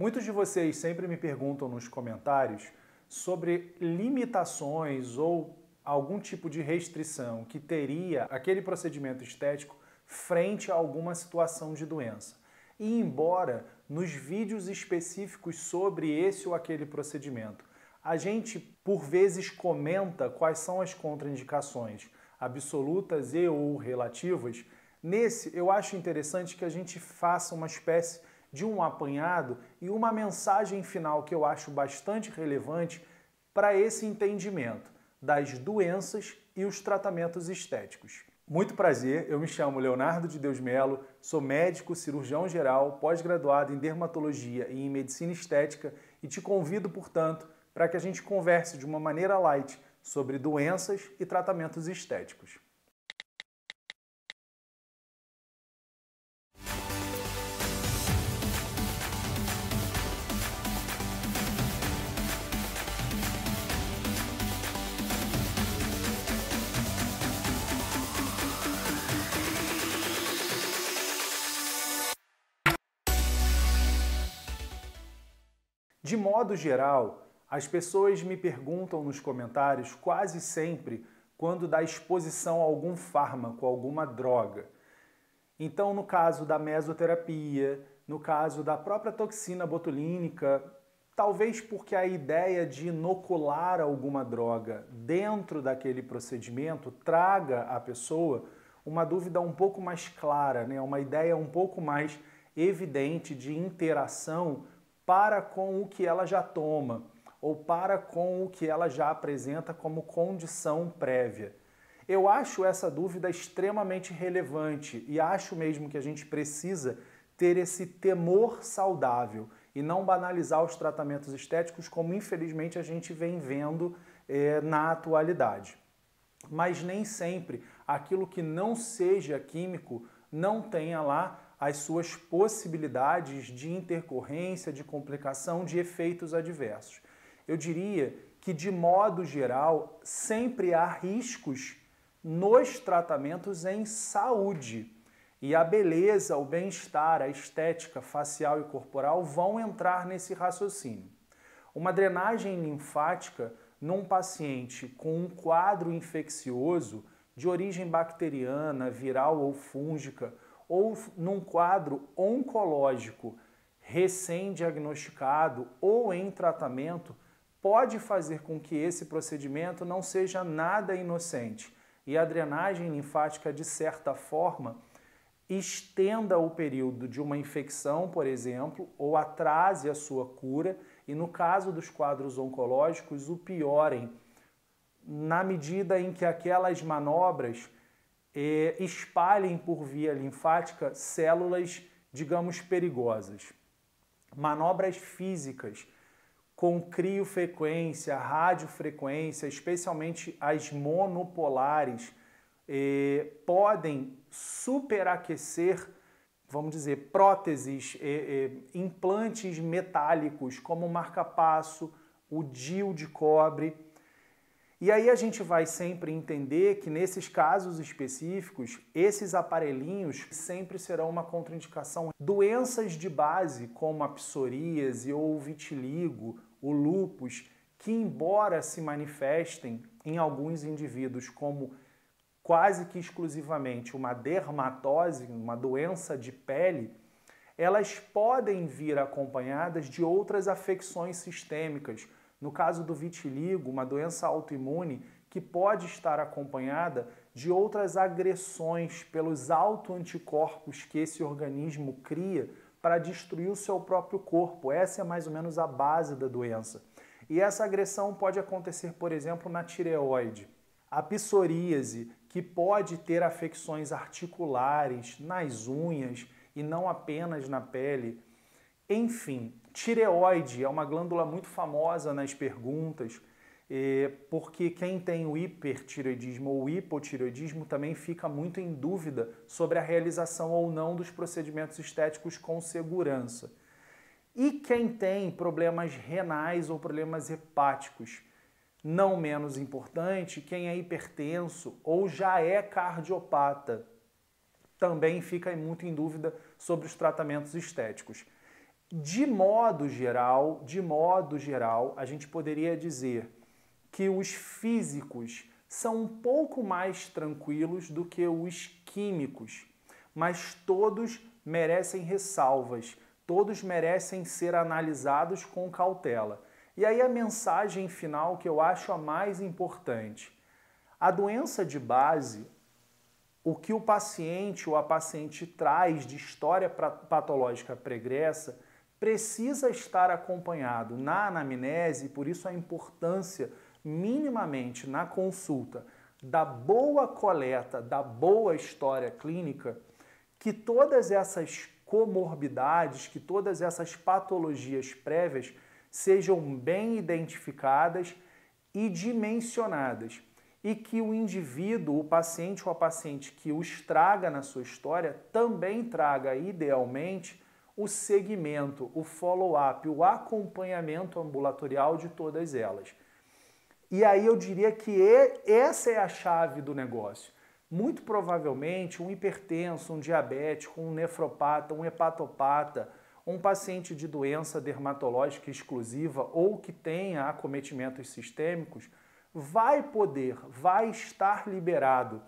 Muitos de vocês sempre me perguntam nos comentários sobre limitações ou algum tipo de restrição que teria aquele procedimento estético frente a alguma situação de doença. E embora nos vídeos específicos sobre esse ou aquele procedimento, a gente por vezes comenta quais são as contraindicações absolutas e ou relativas, nesse eu acho interessante que a gente faça uma espécie de um apanhado e uma mensagem final que eu acho bastante relevante para esse entendimento das doenças e os tratamentos estéticos. Muito prazer, eu me chamo Leonardo de Deus Melo, sou médico, cirurgião geral, pós-graduado em dermatologia e em medicina estética e te convido, portanto, para que a gente converse de uma maneira light sobre doenças e tratamentos estéticos. De modo geral, as pessoas me perguntam nos comentários quase sempre quando dá exposição a algum fármaco, alguma droga. Então, no caso da mesoterapia, no caso da própria toxina botulínica, talvez porque a ideia de inocular alguma droga dentro daquele procedimento traga à pessoa uma dúvida um pouco mais clara, né? uma ideia um pouco mais evidente de interação para com o que ela já toma ou para com o que ela já apresenta como condição prévia. Eu acho essa dúvida extremamente relevante e acho mesmo que a gente precisa ter esse temor saudável e não banalizar os tratamentos estéticos como infelizmente a gente vem vendo eh, na atualidade. Mas nem sempre aquilo que não seja químico não tenha lá as suas possibilidades de intercorrência, de complicação, de efeitos adversos. Eu diria que, de modo geral, sempre há riscos nos tratamentos em saúde. E a beleza, o bem-estar, a estética facial e corporal vão entrar nesse raciocínio. Uma drenagem linfática num paciente com um quadro infeccioso de origem bacteriana, viral ou fúngica ou num quadro oncológico recém-diagnosticado ou em tratamento, pode fazer com que esse procedimento não seja nada inocente e a drenagem linfática, de certa forma, estenda o período de uma infecção, por exemplo, ou atrase a sua cura e, no caso dos quadros oncológicos, o piorem na medida em que aquelas manobras espalhem por via linfática células, digamos, perigosas. Manobras físicas com criofrequência, radiofrequência, especialmente as monopolares, eh, podem superaquecer, vamos dizer, próteses, eh, eh, implantes metálicos como o marcapasso, o DIL de cobre e aí a gente vai sempre entender que nesses casos específicos, esses aparelhinhos sempre serão uma contraindicação. Doenças de base como a psoríase ou o vitiligo, o lúpus, que embora se manifestem em alguns indivíduos como quase que exclusivamente uma dermatose, uma doença de pele, elas podem vir acompanhadas de outras afecções sistêmicas, no caso do vitiligo, uma doença autoimune que pode estar acompanhada de outras agressões pelos autoanticorpos que esse organismo cria para destruir o seu próprio corpo. Essa é mais ou menos a base da doença. E essa agressão pode acontecer, por exemplo, na tireoide. A psoríase, que pode ter afecções articulares, nas unhas e não apenas na pele. Enfim, tireoide é uma glândula muito famosa nas perguntas, é, porque quem tem o hipertireoidismo ou hipotireoidismo também fica muito em dúvida sobre a realização ou não dos procedimentos estéticos com segurança. E quem tem problemas renais ou problemas hepáticos. Não menos importante, quem é hipertenso ou já é cardiopata também fica muito em dúvida sobre os tratamentos estéticos. De modo geral, de modo geral, a gente poderia dizer que os físicos são um pouco mais tranquilos do que os químicos, mas todos merecem ressalvas, todos merecem ser analisados com cautela. E aí a mensagem final que eu acho a mais importante. A doença de base, o que o paciente ou a paciente traz de história patológica pregressa, precisa estar acompanhado na anamnese, por isso a importância, minimamente, na consulta, da boa coleta, da boa história clínica, que todas essas comorbidades, que todas essas patologias prévias sejam bem identificadas e dimensionadas e que o indivíduo, o paciente ou a paciente que os traga na sua história também traga idealmente o segmento, o follow-up, o acompanhamento ambulatorial de todas elas. E aí eu diria que essa é a chave do negócio. Muito provavelmente, um hipertenso, um diabético, um nefropata, um hepatopata, um paciente de doença dermatológica exclusiva ou que tenha acometimentos sistêmicos vai poder, vai estar liberado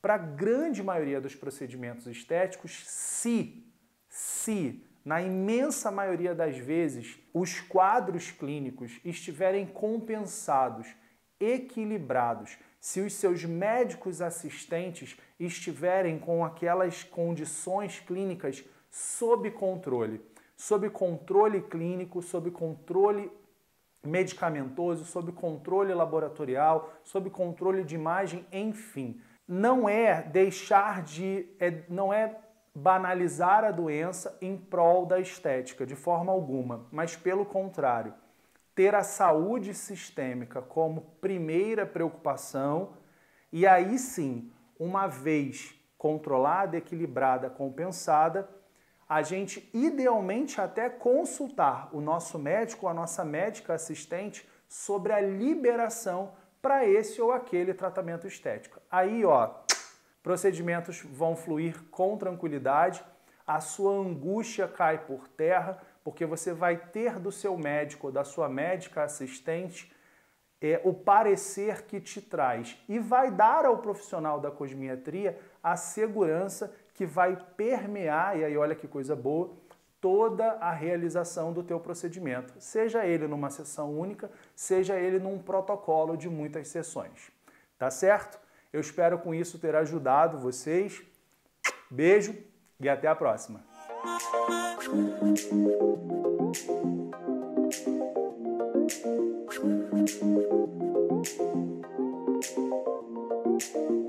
para a grande maioria dos procedimentos estéticos se, se na imensa maioria das vezes, os quadros clínicos estiverem compensados, equilibrados, se os seus médicos assistentes estiverem com aquelas condições clínicas sob controle, sob controle clínico, sob controle medicamentoso, sob controle laboratorial, sob controle de imagem, enfim. Não é deixar de, é, não é banalizar a doença em prol da estética, de forma alguma, mas pelo contrário, ter a saúde sistêmica como primeira preocupação e aí sim, uma vez controlada, equilibrada, compensada, a gente idealmente até consultar o nosso médico, a nossa médica assistente sobre a liberação para esse ou aquele tratamento estético. Aí, ó, procedimentos vão fluir com tranquilidade, a sua angústia cai por terra, porque você vai ter do seu médico ou da sua médica assistente é, o parecer que te traz e vai dar ao profissional da cosmiatria a segurança que vai permear, e aí olha que coisa boa, toda a realização do teu procedimento, seja ele numa sessão única, seja ele num protocolo de muitas sessões. Tá certo? Eu espero com isso ter ajudado vocês. Beijo e até a próxima. Thank you.